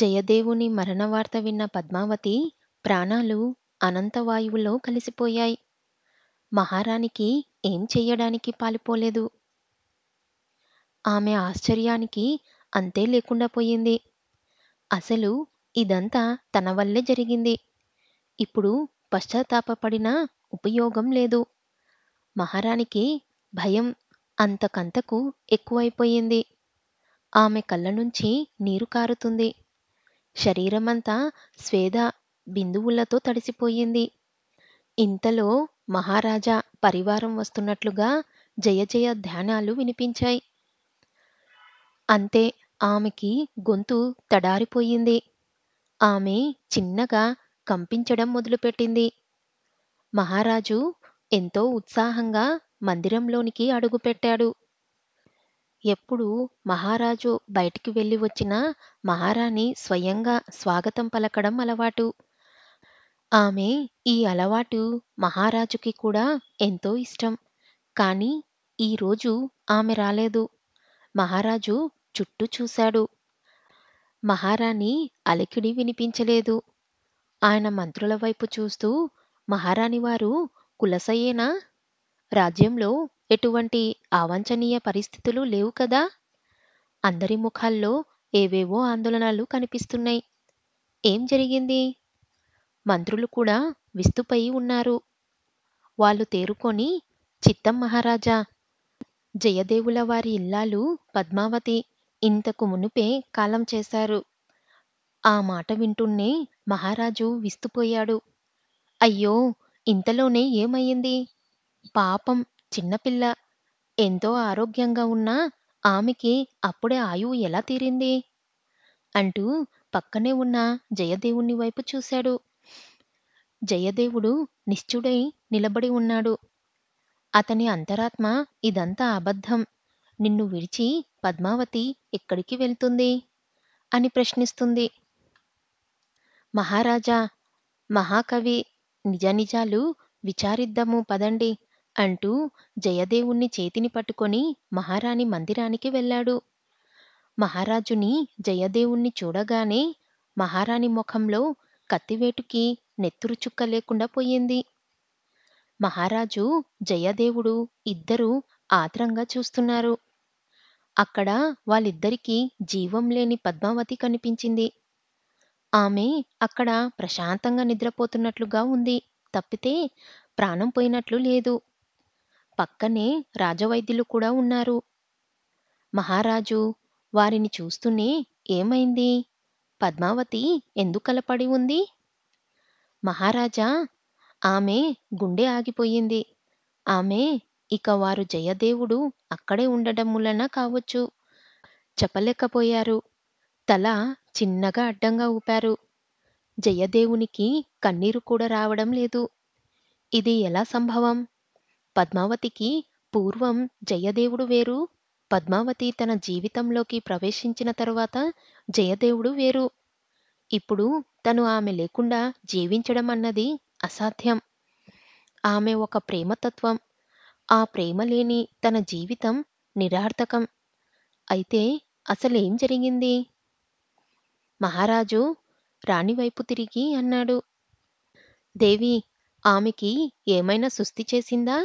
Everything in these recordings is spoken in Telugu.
జయదేవుని మరణవార్త విన్న పద్మావతి ప్రాణాలు అనంతవాయువులో కలిసిపోయాయి మహారాణికి ఏం చెయ్యడానికి పాలిపోలేదు ఆమె ఆశ్చర్యానికి అంతే లేకుండా పోయింది అసలు ఇదంతా తన వల్లే జరిగింది ఇప్పుడు పశ్చాత్తాపడిన ఉపయోగం లేదు మహారాణికి భయం అంతకంతకు ఎక్కువైపోయింది ఆమె కళ్ళ నుంచి నీరు కారుతుంది శరీరమంతా స్వేద బిందువులతో తడిసిపోయింది ఇంతలో మహారాజా పరివారం వస్తున్నట్లుగా జయ జయ ధ్యానాలు వినిపించాయి అంతే ఆమెకి గొంతు తడారిపోయింది ఆమె చిన్నగా కంపించడం మొదలుపెట్టింది మహారాజు ఎంతో ఉత్సాహంగా మందిరంలోనికి అడుగుపెట్టాడు ఎప్పుడు మహారాజు బయటికి వెళ్ళి వచ్చినా మహారాణి స్వయంగా స్వాగతం పలకడం అలవాటు ఆమె ఈ అలవాటు మహారాజుకి కూడా ఎంతో ఇష్టం కానీ ఈరోజు ఆమె రాలేదు మహారాజు చుట్టూ చూశాడు మహారాణి అలికిడి వినిపించలేదు ఆయన మంత్రుల వైపు చూస్తూ మహారాణి వారు కులసయ్యేనా రాజ్యంలో ఎటువంటి అవాంఛనీయ పరిస్థితులు లేవు కదా అందరి ముఖాల్లో ఏవేవో ఆందోళనలు కనిపిస్తున్నాయి ఏం జరిగింది మంత్రులు కూడా విస్తుపై ఉన్నారు వాళ్ళు తేరుకొని చిత్తం మహారాజా జయదేవుల వారి ఇల్లాలు పద్మావతి ఇంతకు మునుపే కాలం చేశారు ఆ మాట వింటూనే మహారాజు విస్తుపోయాడు అయ్యో ఇంతలోనే ఏమయ్యింది పాపం చిన్నపిల్ల ఎంతో ఆరోగ్యంగా ఉన్నా ఆమెకి అప్పుడే ఆయువు ఎలా తీరింది అంటూ పక్కనే ఉన్న జయదేవుని వైపు చూశాడు జయదేవుడు నిశ్చుడై నిలబడి ఉన్నాడు అతని అంతరాత్మ ఇదంతా అబద్ధం నిన్ను విడిచి పద్మావతి ఎక్కడికి వెళ్తుంది అని ప్రశ్నిస్తుంది మహారాజా మహాకవి నిజాలు విచారిద్దాము పదండి అంటూ జయదేవుణ్ణి చేతిని పట్టుకొని మహారాణి మందిరానికి వెళ్ళాడు మహారాజుని జయదేవుణ్ణి చూడగానే మహారాణి ముఖంలో కత్తివేటుకి నెత్తురు చుక్క లేకుండా పోయింది మహారాజు జయదేవుడు ఇద్దరూ ఆత్రంగా చూస్తున్నారు అక్కడ వాళ్ళిద్దరికీ జీవం లేని పద్మావతి కనిపించింది ఆమె అక్కడ ప్రశాంతంగా నిద్రపోతున్నట్లుగా ఉంది తప్పితే ప్రాణం పోయినట్లు లేదు పక్కనే రాజవైద్యులు కూడా ఉన్నారు మహారాజు వారిని చూస్తూనే ఏమైంది పద్మావతి ఎందుకలపడి ఉంది మహారాజా ఆమె గుండె ఆగిపోయింది ఆమె ఇక వారు జయదేవుడు అక్కడే ఉండడం వలన కావచ్చు చెప్పలేకపోయారు తల చిన్నగా అడ్డంగా ఊపారు జయదేవునికి కన్నీరు కూడా రావడం లేదు ఇది ఎలా సంభవం పద్మావతికి పూర్వం జయదేవుడు వేరు పద్మావతి తన జీవితంలోకి ప్రవేశించిన తరువాత జయదేవుడు వేరు ఇప్పుడు తను ఆమె లేకుండా జీవించడం అన్నది అసాధ్యం ఆమె ఒక ప్రేమతత్వం ఆ ప్రేమ లేని తన జీవితం నిరార్థకం అయితే అసలేం జరిగింది మహారాజు రాణివైపు తిరిగి అన్నాడు దేవి ఆమెకి ఏమైనా సుస్థి చేసిందా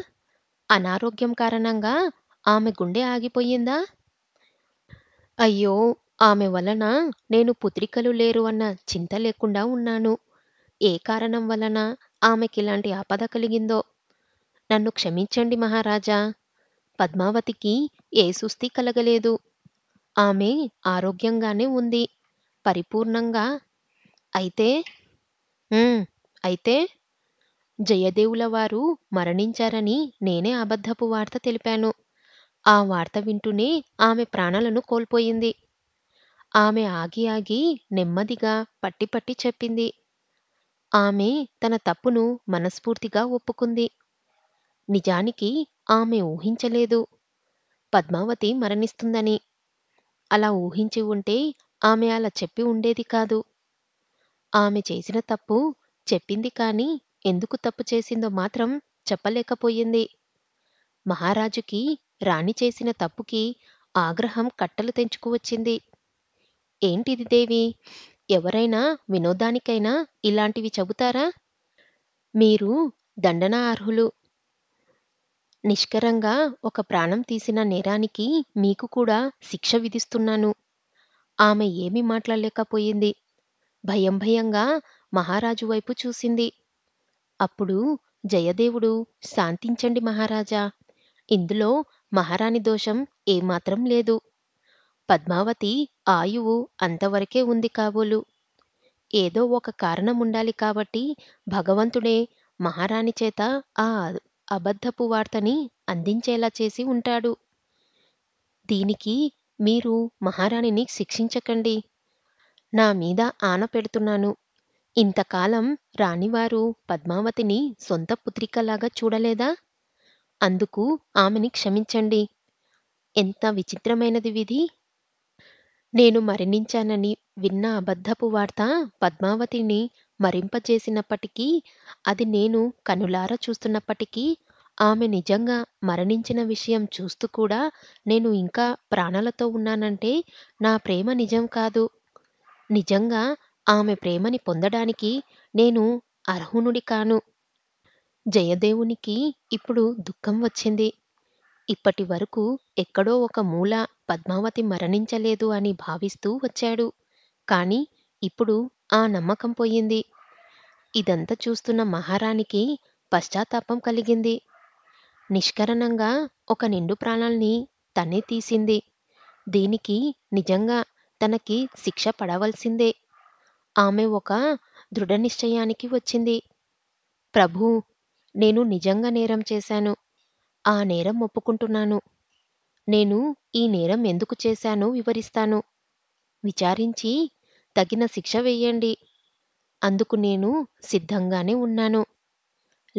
అనారోగ్యం కారణంగా ఆమె గుండె ఆగిపోయిందా? అయ్యో! ఆమె వలన నేను పుత్రికలు లేరు అన్న చింత లేకుండా ఉన్నాను. ఏ కారణం వలన ఆమెకిలాంటి ఆపద కలిగిందో? నన్ను క్షమించండి మహారాజా! పద్మావతికి ఏ సుస్థి కలగలేదు. ఆమె ఆరోగ్యంగానే ఉంది. పరిపూర్ణంగా అయితే అయితే జయదేవుల వారు మరణించారని నేనే అబద్ధపు వార్త తెలిపాను ఆ వార్త వింటూనే ఆమె ప్రాణాలను కోల్పోయింది ఆమె ఆగి ఆగి నెమ్మదిగా పట్టి పట్టి చెప్పింది ఆమె తన తప్పును మనస్ఫూర్తిగా ఒప్పుకుంది నిజానికి ఆమె ఊహించలేదు పద్మావతి మరణిస్తుందని అలా ఊహించి ఉంటే ఆమె అలా చెప్పి ఉండేది కాదు ఆమె చేసిన తప్పు చెప్పింది కానీ ఎందుకు తప్పు చేసిందో మాత్రం చెప్పలేకపోయింది మహారాజుకి రాణి చేసిన తప్పుకి ఆగ్రహం కట్టలు తెంచుకువచ్చింది ఏంటిది దేవి ఎవరైనా వినోదానికైనా ఇలాంటివి చెబుతారా మీరు దండన అర్హులు నిష్కరంగా ఒక ప్రాణం తీసిన నేరానికి మీకు కూడా శిక్ష విధిస్తున్నాను ఆమె ఏమీ మాట్లాడలేకపోయింది భయం భయంగా మహారాజు వైపు చూసింది అప్పుడు జయదేవుడు శాంతించండి మహారాజా ఇందులో మహారాణి దోషం ఏమాత్రం లేదు పద్మావతి ఆయువు అంతవరకే ఉంది కాబోలు ఏదో ఒక కారణం ఉండాలి కాబట్టి భగవంతుడే మహారాణి చేత ఆ అబద్ధపు వార్తని అందించేలా చేసి ఉంటాడు దీనికి మీరు మహారాణిని శిక్షించకండి నా మీద ఆన పెడుతున్నాను ఇంతకాలం రాణివారు పద్మావతిని సొంత పుత్రికలాగా చూడలేదా అందుకు ఆమెని క్షమించండి ఎంత విచిత్రమైనది విధి నేను మరణించానని విన్న అబద్ధపు వార్త పద్మావతిని మరింపజేసినప్పటికీ అది నేను కనులార చూస్తున్నప్పటికీ ఆమె నిజంగా మరణించిన విషయం చూస్తూ కూడా నేను ఇంకా ప్రాణాలతో ఉన్నానంటే నా ప్రేమ నిజం కాదు నిజంగా ఆమె ప్రేమని పొందడానికి నేను అర్హునుడి కాను జయదేవునికి ఇప్పుడు దుఃఖం వచ్చింది ఇప్పటి వరకు ఎక్కడో ఒక మూల పద్మావతి మరణించలేదు అని భావిస్తూ వచ్చాడు కానీ ఇప్పుడు ఆ నమ్మకం పోయింది ఇదంతా చూస్తున్న మహారాణికి పశ్చాత్తాపం కలిగింది నిష్కరణంగా ఒక నిండు ప్రాణాల్ని తనే తీసింది దీనికి నిజంగా తనకి శిక్ష పడవలసిందే ఆమె ఒక దృఢనిశ్చయానికి వచ్చింది ప్రభు నేను నిజంగా నేరం చేశాను ఆ నేరం ఒప్పుకుంటున్నాను నేను ఈ నేరం ఎందుకు చేశానో వివరిస్తాను విచారించి తగిన శిక్ష వేయండి అందుకు నేను సిద్ధంగానే ఉన్నాను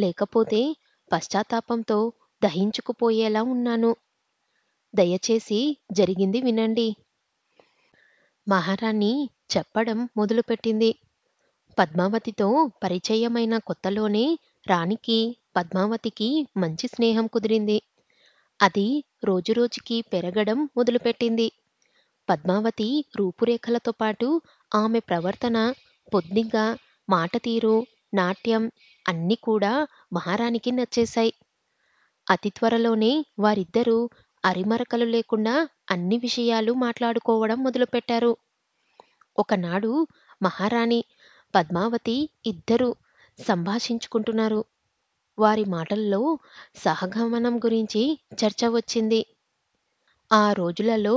లేకపోతే పశ్చాత్తాపంతో దహించుకుపోయేలా ఉన్నాను దయచేసి జరిగింది వినండి మహారాణి చెప్పడం మొదలుపెట్టింది పద్మావతితో పరిచయమైన కొత్తలోనే రాణికి పద్మావతికి మంచి స్నేహం కుదిరింది అది రోజురోజుకి పెరగడం మొదలుపెట్టింది పద్మావతి రూపురేఖలతో పాటు ఆమె ప్రవర్తన పొద్దుగా మాట తీరు నాట్యం అన్నీ కూడా మహారాణికి నచ్చేశాయి అతి త్వరలోనే వారిద్దరూ అరిమరకలు లేకుండా అన్ని విషయాలు మాట్లాడుకోవడం మొదలుపెట్టారు ఒకనాడు మహారాణి పద్మావతి ఇద్దరు సంభాషించుకుంటున్నారు వారి మాటల్లో సహగమనం గురించి చర్చ వచ్చింది ఆ రోజులలో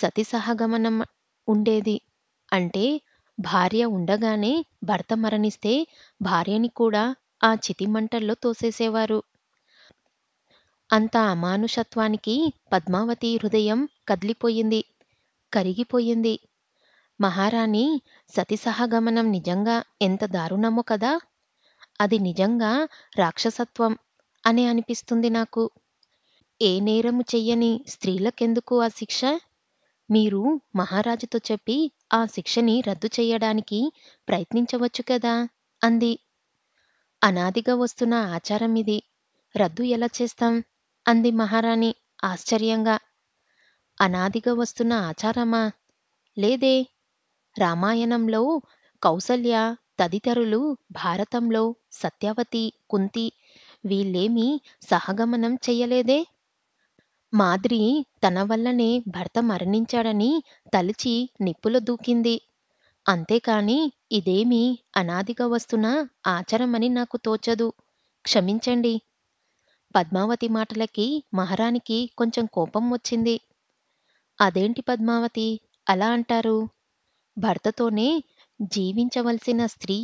సతి సహగమనం ఉండేది అంటే భార్య ఉండగానే భర్త మరణిస్తే భార్యని కూడా ఆ చితిమంటల్లో తోసేసేవారు అంత అమానుషత్వానికి పద్మావతి హృదయం కదిలిపోయింది కరిగిపోయింది మహారాణి సతిసహగమనం నిజంగా ఎంత దారుణమో కదా అది నిజంగా రాక్షసత్వం అని అనిపిస్తుంది నాకు ఏ నేరము చెయ్యని స్త్రీలకెందుకు ఆ శిక్ష మీరు మహారాజుతో చెప్పి ఆ శిక్షని రద్దు చేయడానికి ప్రయత్నించవచ్చు కదా అంది అనాదిగా వస్తున్న ఆచారం ఇది రద్దు ఎలా చేస్తాం అంది మహారాణి ఆశ్చర్యంగా అనాదిగా వస్తున్న ఆచారమా లేదే రామాయణంలో కౌసల్య తదితరులు భారతంలో సత్యవతి కుంతి వీళ్ళేమీ సహగమనం చెయ్యలేదే మాద్రి తన వల్లనే భర్త మరణించాడని తలిచి నిప్పుల దూకింది అంతేకాని ఇదేమీ అనాదిగా వస్తున్న ఆచారమని నాకు తోచదు క్షమించండి పద్మావతి మాటలకి మహారానికి కొంచెం కోపం వచ్చింది అదేంటి పద్మావతి అలా అంటారు భర్తతోనే జీవించవలసిన స్త్రీ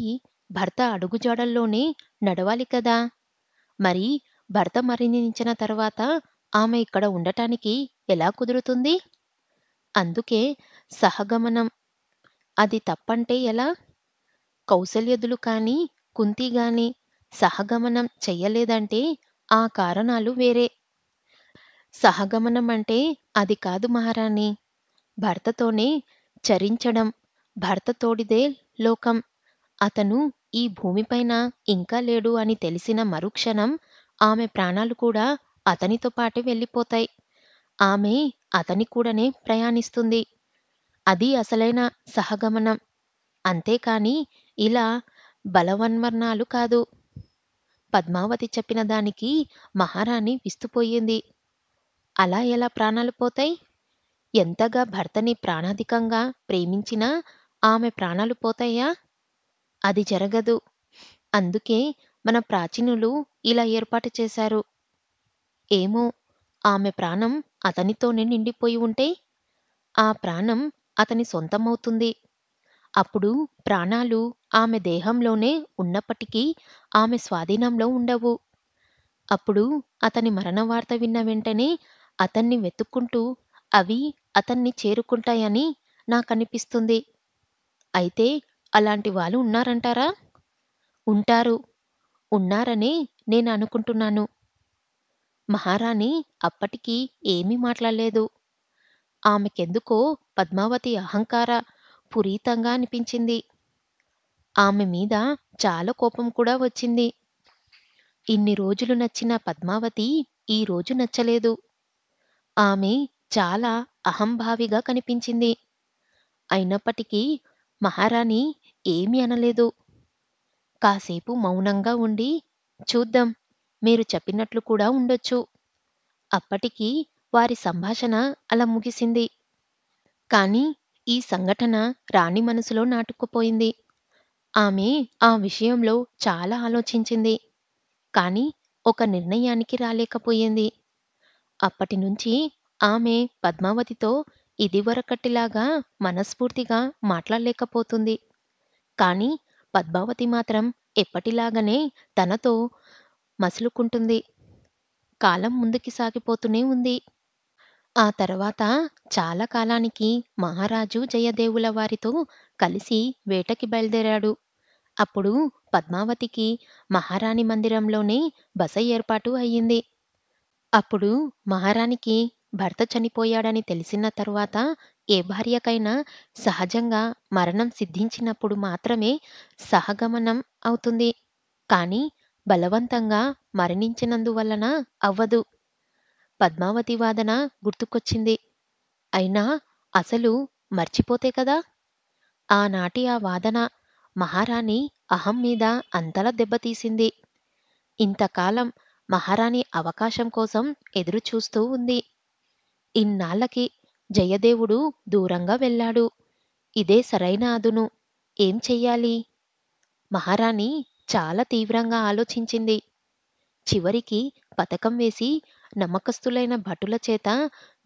భర్త అడుగుజాడల్లోనే నడవాలి కదా మరి భర్త మరణించిన తర్వాత ఆమె ఇక్కడ ఉండటానికి ఎలా కుదురుతుంది అందుకే సహగమనం అది తప్పంటే ఎలా కౌశల్యదులు కానీ కుంతి గాని సహగమనం చెయ్యలేదంటే ఆ కారణాలు వేరే సహగమనం అంటే అది కాదు మహారాణి భర్తతోనే చరించడం భర్త తోడిదే లోకం అతను ఈ భూమిపైన ఇంకా లేడు అని తెలిసిన మరుక్షణం ఆమె ప్రాణాలు కూడా అతనితో పాటే వెళ్ళిపోతాయి ఆమె అతని కూడానే ప్రయాణిస్తుంది అది అసలైన సహగమనం అంతేకాని ఇలా బలవన్మరణాలు కాదు పద్మావతి చెప్పిన దానికి మహారాణి విస్తుపోయింది అలా ఎలా ప్రాణాలు పోతాయి ఎంతగా భర్తని ప్రాణాధికంగా ప్రేమించినా ఆమె ప్రాణాలు పోతాయా అది జరగదు అందుకే మన ప్రాచీనులు ఇలా ఏర్పాటు చేశారు ఏమో ఆమె ప్రాణం అతనితోనే నిండిపోయి ఉంటే ఆ ప్రాణం అతని సొంతమవుతుంది అప్పుడు ప్రాణాలు ఆమె దేహంలోనే ఉన్నప్పటికీ ఆమె స్వాధీనంలో ఉండవు అప్పుడు అతని మరణ వార్త విన్న వెంటనే అతన్ని వెతుక్కుంటూ అవి అతన్ని చేరుకుంటాయని నాకనిపిస్తుంది అయితే అలాంటి వాళ్ళు ఉన్నారంటారా ఉంటారు ఉన్నారని నేను అనుకుంటున్నాను మహారాణి అప్పటికి ఏమీ మాట్లాడలేదు ఆమెకెందుకో పద్మావతి అహంకార పురీతంగా అనిపించింది ఆమె మీద చాలా కోపం కూడా వచ్చింది ఇన్ని రోజులు నచ్చిన పద్మావతి ఈ రోజు నచ్చలేదు ఆమె చాలా అహంభావిగా కనిపించింది అయినప్పటికీ మహారాణి ఏమీ అనలేదు కాసేపు మౌనంగా ఉండి చూద్దాం మీరు చెప్పినట్లు కూడా ఉండొచ్చు అప్పటికి వారి సంభాషణ అలా ముగిసింది కానీ ఈ సంఘటన రాణి మనసులో నాటుకుపోయింది ఆమె ఆ విషయంలో చాలా ఆలోచించింది కానీ ఒక నిర్ణయానికి రాలేకపోయింది అప్పటి నుంచి ఆమె పద్మావతితో ఇదివరకటిలాగా మనస్ఫూర్తిగా మాట్లాడలేకపోతుంది కాని పద్మావతి మాత్రం ఎప్పటిలాగనే తనతో మసులుకుంటుంది కాలం ముందుకి సాగిపోతూనే ఉంది ఆ తర్వాత చాలా కాలానికి మహారాజు జయదేవుల వారితో కలిసి వేటకి బయలుదేరాడు అప్పుడు పద్మావతికి మహారాణి మందిరంలోనే బస ఏర్పాటు అయ్యింది అప్పుడు మహారాణికి భర్త చనిపోయాడని తెలిసిన తరువాత ఏ భార్యకైనా సహజంగా మరణం సిద్ధించినప్పుడు మాత్రమే సహగమనం అవుతుంది కానీ బలవంతంగా మరణించినందువలన అవ్వదు పద్మావతి వాదన గుర్తుకొచ్చింది అయినా అసలు మర్చిపోతే కదా ఆనాటి ఆ వాదన మహారాణి అహం మీద అంతలా దెబ్బతీసింది ఇంతకాలం మహారాణి అవకాశం కోసం ఎదురుచూస్తూ ఉంది ఇన్నాళ్ళకి జయదేవుడు దూరంగా వెళ్ళాడు ఇదే సరైన అదును ఏం చెయ్యాలి మహారాణి చాలా తీవ్రంగా ఆలోచించింది చివరికి పథకం వేసి నమ్మకస్తులైన భటుల చేత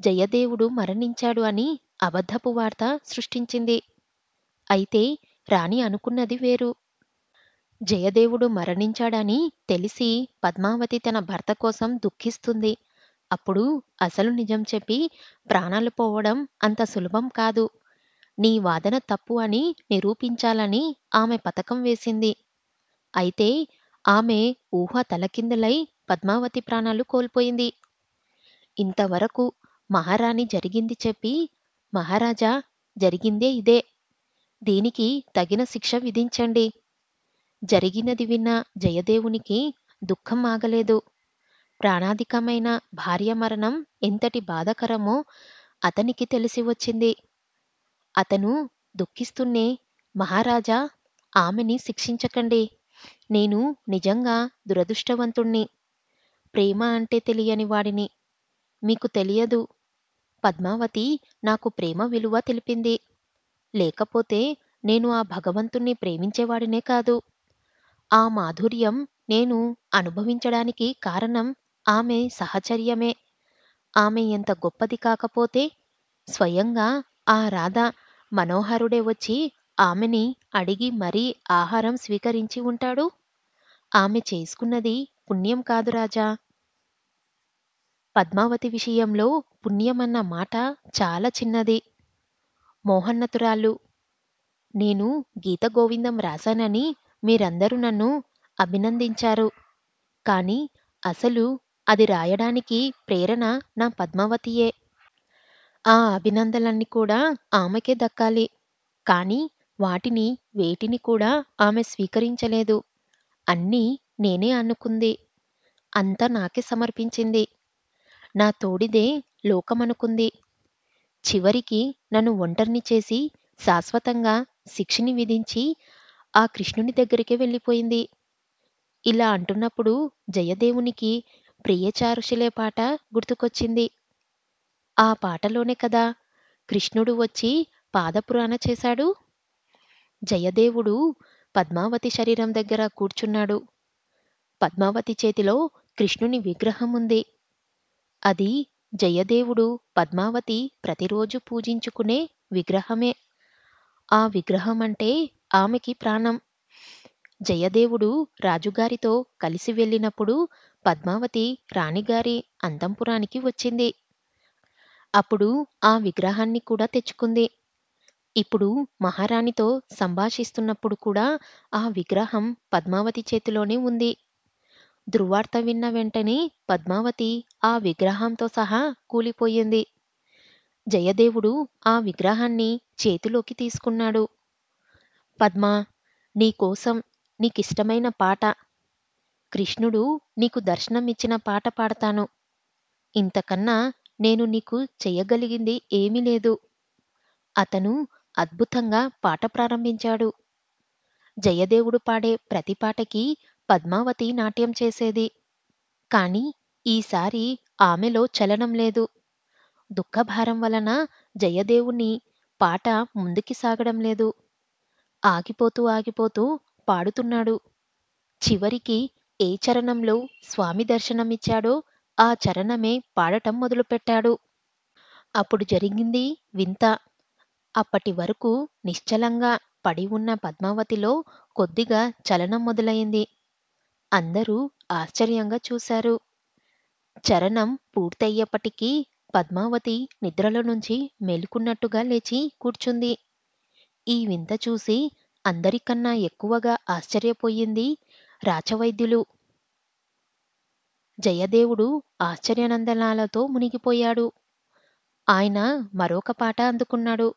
జయదేవుడు మరణించాడు అని అబద్ధపు వార్త సృష్టించింది అయితే రాణి అనుకున్నది వేరు జయదేవుడు మరణించాడని తెలిసి పద్మావతి తన భర్త కోసం దుఃఖిస్తుంది అప్పుడు అసలు నిజం చెప్పి ప్రాణాలు పోవడం అంత సులభం కాదు నీ వాదన తప్పు అని నిరూపించాలని ఆమె పథకం వేసింది అయితే ఆమె ఊహ తలకిందులై పద్మావతి ప్రాణాలు కోల్పోయింది ఇంతవరకు మహారాణి జరిగింది చెప్పి మహారాజా జరిగిందే ఇదే దీనికి తగిన శిక్ష విధించండి జరిగినది విన్న జయదేవునికి దుఃఖం ఆగలేదు ప్రాణాధికమైన భార్య మరణం ఎంతటి బాధకరమో అతనికి తెలిసి వచ్చింది అతను దుఃఖిస్తున్నే మహారాజా ఆమెని శిక్షించకండి నేను నిజంగా దురదృష్టవంతుణ్ణి ప్రేమ అంటే తెలియని వాడిని మీకు తెలియదు పద్మావతి నాకు ప్రేమ విలువ తెలిపింది లేకపోతే నేను ఆ భగవంతుణ్ణి ప్రేమించేవాడినే కాదు ఆ మాధుర్యం నేను అనుభవించడానికి కారణం ఆమె సహచర్యమే ఆమె ఎంత గొప్పది కాకపోతే స్వయంగా ఆ రాధ మనోహరుడే వచ్చి ఆమెని అడిగి మరీ ఆహారం స్వీకరించి ఉంటాడు ఆమె చేసుకున్నది పుణ్యం కాదు రాజా పద్మావతి విషయంలో పుణ్యమన్న మాట చాలా చిన్నది మోహన్నతురాలు నేను గీత గోవిందం రాశానని మీరందరూ నన్ను అభినందించారు కానీ అసలు అది రాయడానికి ప్రేరణ నా పద్మావతియే ఆ అభినందనలన్నీ కూడా ఆమెకే దక్కాలి కానీ వాటిని వేటిని కూడా ఆమె స్వీకరించలేదు అన్నీ నేనే అనుకుంది అంతా నాకే సమర్పించింది నా తోడిదే లోకమనుకుంది చివరికి నన్ను ఒంటరిని చేసి శాశ్వతంగా శిక్షని విధించి ఆ కృష్ణుని దగ్గరికి వెళ్ళిపోయింది ఇలా అంటున్నప్పుడు జయదేవునికి ప్రియ చారుషులే పాట గుర్తుకొచ్చింది ఆ పాటలోనే కదా కృష్ణుడు వచ్చి పాదపురాణ చేశాడు జయదేవుడు పద్మావతి శరీరం దగ్గర కూర్చున్నాడు పద్మావతి చేతిలో కృష్ణుని విగ్రహం ఉంది అది జయదేవుడు పద్మావతి ప్రతిరోజు పూజించుకునే విగ్రహమే ఆ విగ్రహం అంటే ఆమెకి ప్రాణం జయదేవుడు రాజుగారితో కలిసి వెళ్ళినప్పుడు పద్మావతి రాణిగారి అంతంపురానికి వచ్చింది అప్పుడు ఆ విగ్రహాన్ని కూడా తెచ్చుకుంది ఇప్పుడు మహారాణితో సంభాషిస్తున్నప్పుడు కూడా ఆ విగ్రహం పద్మావతి చేతిలోనే ఉంది ధృవార్త విన్న వెంటనే పద్మావతి ఆ విగ్రహంతో సహా కూలిపోయింది జయదేవుడు ఆ విగ్రహాన్ని చేతిలోకి తీసుకున్నాడు పద్మా నీకోసం నీకిష్టమైన పాట కృష్ణుడు నీకు దర్శనమిచ్చిన పాట పాడతాను ఇంతకన్నా నేను నీకు చెయ్యగలిగింది ఏమీ లేదు అతను అద్భుతంగా పాట ప్రారంభించాడు జయదేవుడు పాడే ప్రతి పాటకి పద్మావతి నాట్యం చేసేది కాని ఈసారి ఆమెలో చలనం లేదు దుఃఖభారం వలన జయదేవుని పాట ముందుకి సాగడం లేదు ఆగిపోతూ ఆగిపోతూ పాడుతున్నాడు చివరికి ఏ చరణంలో స్వామి దర్శనమిచ్చాడో ఆ చరణమే పాడటం మొదలుపెట్టాడు అప్పుడు జరిగింది వింత అప్పటి వరకు నిశ్చలంగా పడి ఉన్న పద్మావతిలో కొద్దిగా చలనం మొదలైంది అందరూ ఆశ్చర్యంగా చూశారు చరణం పూర్తయ్యేపటికీ పద్మావతి నిద్రలో నుంచి మేలుకున్నట్టుగా లేచి కూర్చుంది ఈ వింత చూసి అందరికన్నా ఎక్కువగా ఆశ్చర్యపోయింది రాచవైద్యులు జయదేవుడు ఆశ్చర్యనందనాలతో మునిగిపోయాడు ఆయన మరొక పాట అందుకున్నాడు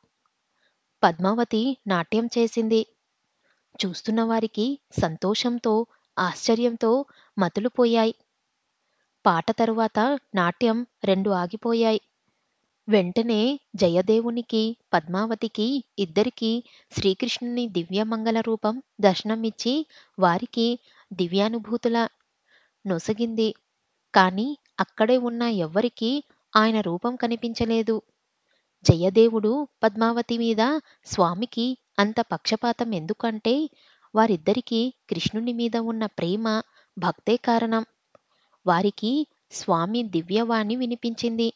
పద్మావతి నాట్యం చేసింది చూస్తున్న వారికి సంతోషంతో ఆశ్చర్యంతో మతులుపోయాయి పాట తరువాత నాట్యం రెండు ఆగిపోయాయి వెంటనే జయదేవునికి పద్మావతికి ఇద్దరికీ శ్రీకృష్ణుని దివ్యమంగళ రూపం దర్శనమిచ్చి వారికి దివ్యానుభూతుల నొసగింది కాని అక్కడే ఉన్న ఎవ్వరికీ ఆయన రూపం కనిపించలేదు జయదేవుడు పద్మావతి మీద స్వామికి అంత పక్షపాతం ఎందుకంటే వారిద్దరికీ కృష్ణుని మీద ఉన్న ప్రేమ భక్తే కారణం వారికి స్వామి దివ్యవాణి వినిపించింది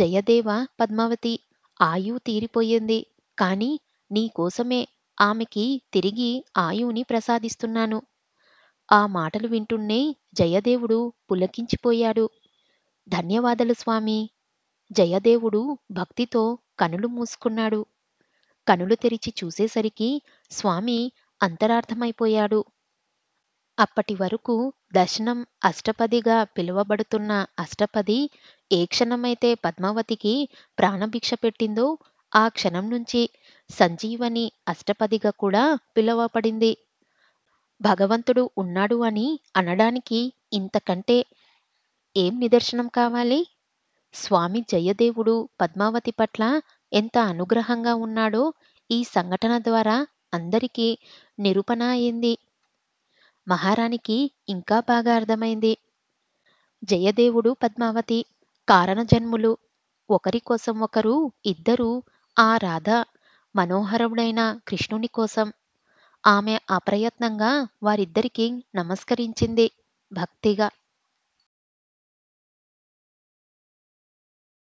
జయదేవ పద్మావతి ఆయువు తీరిపోయింది కాని నీకోసమే ఆమెకి తిరిగి ఆయువుని ప్రసాదిస్తున్నాను ఆ మాటలు వింటున్నే జయదేవుడు పులకించిపోయాడు ధన్యవాదాలు స్వామి జయదేవుడు భక్తితో కనులు మూసుకున్నాడు కనులు తెరిచి చూసేసరికి స్వామి అంతరార్థమైపోయాడు అప్పటి వరకు దర్శనం అష్టపదిగా పిలువబడుతున్న అష్టపది ఏ క్షణమైతే పద్మావతికి ప్రాణభిక్ష పెట్టిందో ఆ క్షణం నుంచి సంజీవని అష్టపదిగా కూడా పిలవపడింది భగవంతుడు ఉన్నాడు అని అనడానికి ఇంతకంటే ఏం నిదర్శనం కావాలి స్వామి జయదేవుడు పద్మావతి పట్ల ఎంత అనుగ్రహంగా ఉన్నాడో ఈ సంఘటన ద్వారా అందరికీ నిరూపణ అయింది మహారాణికి ఇంకా బాగా అర్థమైంది జయదేవుడు పద్మావతి కారణజన్ములు ఒకరి కోసం ఒకరు ఇద్దరూ ఆ రాధ మనోహరుడైన కృష్ణుని కోసం ఆమె అప్రయత్నంగా వారిద్దరికీ నమస్కరించింది భక్తిగా